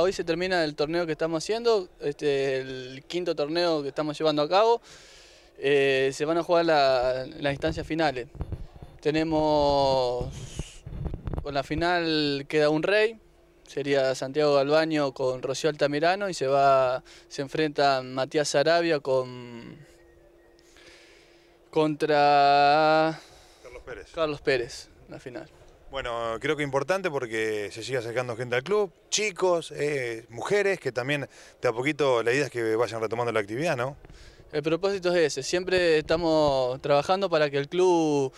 Hoy se termina el torneo que estamos haciendo, este, el quinto torneo que estamos llevando a cabo. Eh, se van a jugar las instancias finales. Tenemos con la final queda un rey, sería Santiago Galbaño con Rocío Altamirano y se va se enfrenta Matías Arabia con contra Carlos Pérez. Carlos Pérez, la final. Bueno, creo que es importante porque se sigue acercando gente al club, chicos, eh, mujeres, que también de a poquito la idea es que vayan retomando la actividad, ¿no? El propósito es ese, siempre estamos trabajando para que el club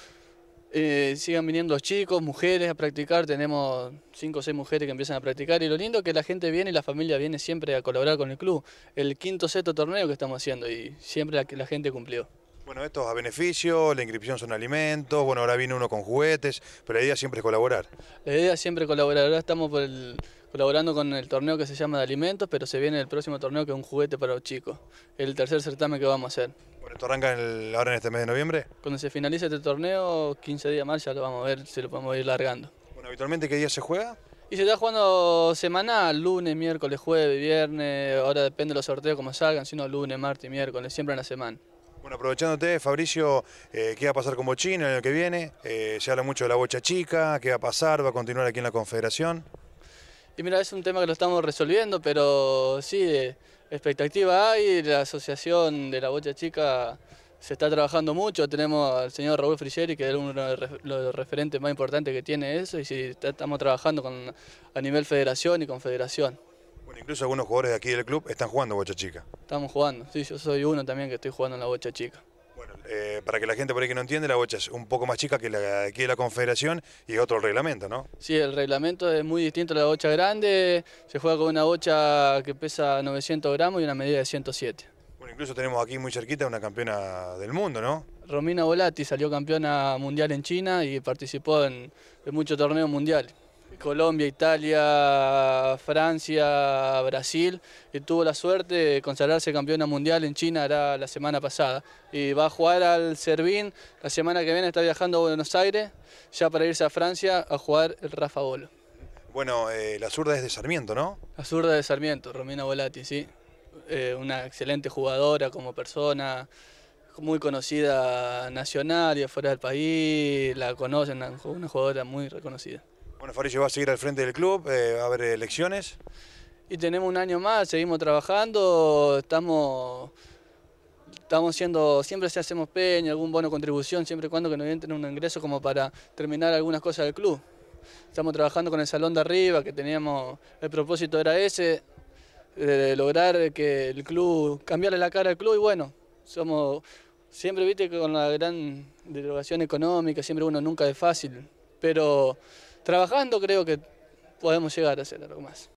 eh, sigan viniendo chicos, mujeres a practicar, tenemos cinco o seis mujeres que empiezan a practicar y lo lindo es que la gente viene y la familia viene siempre a colaborar con el club. El quinto, sexto torneo que estamos haciendo y siempre la, la gente cumplió. Bueno, esto es a beneficio, la inscripción son alimentos, bueno, ahora viene uno con juguetes, pero la idea siempre es colaborar. La idea siempre es colaborar, ahora estamos colaborando con el torneo que se llama de alimentos, pero se viene el próximo torneo que es un juguete para los chicos, el tercer certamen que vamos a hacer. Bueno, ¿esto arranca ahora en este mes de noviembre? Cuando se finalice este torneo, 15 días más ya lo vamos a ver se lo podemos ir largando. Bueno, ¿habitualmente qué día se juega? Y se está jugando semana, lunes, miércoles, jueves, viernes, ahora depende de los sorteos como salgan, sino lunes, martes miércoles, siempre en la semana. Bueno, aprovechándote, Fabricio, eh, ¿qué va a pasar con Bochín el año que viene? Eh, se habla mucho de la bocha chica, ¿qué va a pasar? ¿Va a continuar aquí en la Confederación? Y mira, es un tema que lo estamos resolviendo, pero sí, eh, expectativa hay, la asociación de la bocha chica se está trabajando mucho, tenemos al señor Raúl Frigeri, que es uno de los referentes más importantes que tiene eso, y sí, estamos trabajando con, a nivel federación y confederación. Incluso algunos jugadores de aquí del club están jugando Bocha Chica. Estamos jugando, sí, yo soy uno también que estoy jugando en la Bocha Chica. Bueno, eh, para que la gente por ahí que no entiende, la bocha es un poco más chica que la de aquí de la Confederación y otro reglamento, ¿no? Sí, el reglamento es muy distinto a la bocha grande, se juega con una bocha que pesa 900 gramos y una medida de 107. Bueno, incluso tenemos aquí muy cerquita una campeona del mundo, ¿no? Romina Volati salió campeona mundial en China y participó en muchos torneos mundiales. Colombia, Italia, Francia, Brasil, y tuvo la suerte de consagrarse campeona mundial en China la semana pasada. Y va a jugar al Servín, la semana que viene está viajando a Buenos Aires, ya para irse a Francia a jugar el Rafa Bolo. Bueno, eh, la zurda es de Sarmiento, ¿no? La zurda de Sarmiento, Romina Volati, sí. Eh, una excelente jugadora como persona, muy conocida nacional y afuera del país, la conocen, una jugadora muy reconocida. Bueno, Farillo va a seguir al frente del club, eh, va a haber elecciones. Y tenemos un año más, seguimos trabajando, estamos, estamos siendo, siempre si hacemos peña, algún bono contribución, siempre y cuando que nos entren un ingreso como para terminar algunas cosas del club. Estamos trabajando con el salón de arriba, que teníamos, el propósito era ese, de lograr que el club, cambiarle la cara al club y bueno, somos, siempre viste con la gran derogación económica, siempre uno nunca es fácil, pero trabajando creo que podemos llegar a hacer algo más.